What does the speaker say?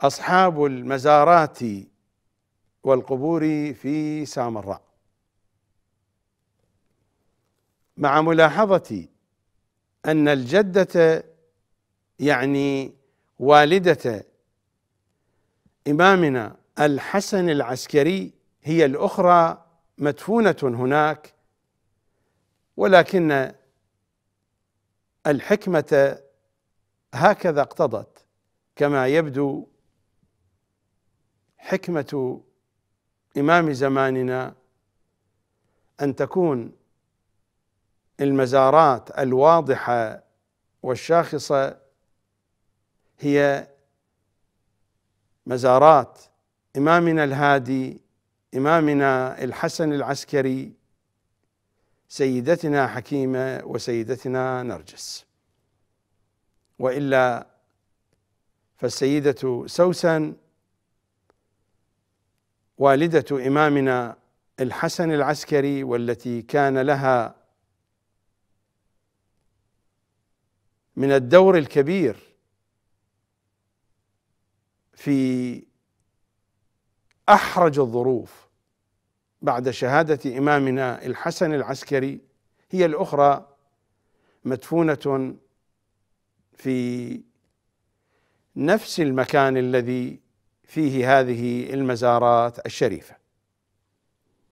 أصحاب المزارات والقبور في سامراء مع ملاحظة أن الجدة يعني والدة إمامنا الحسن العسكري هي الأخرى مدفونة هناك ولكن الحكمة هكذا اقتضت كما يبدو حكمه امام زماننا ان تكون المزارات الواضحه والشاخصه هي مزارات امامنا الهادي امامنا الحسن العسكري سيدتنا حكيمه وسيدتنا نرجس والا فالسيده سوسن والده امامنا الحسن العسكري والتي كان لها من الدور الكبير في احرج الظروف بعد شهاده امامنا الحسن العسكري هي الاخرى مدفونه في نفس المكان الذي فيه هذه المزارات الشريفه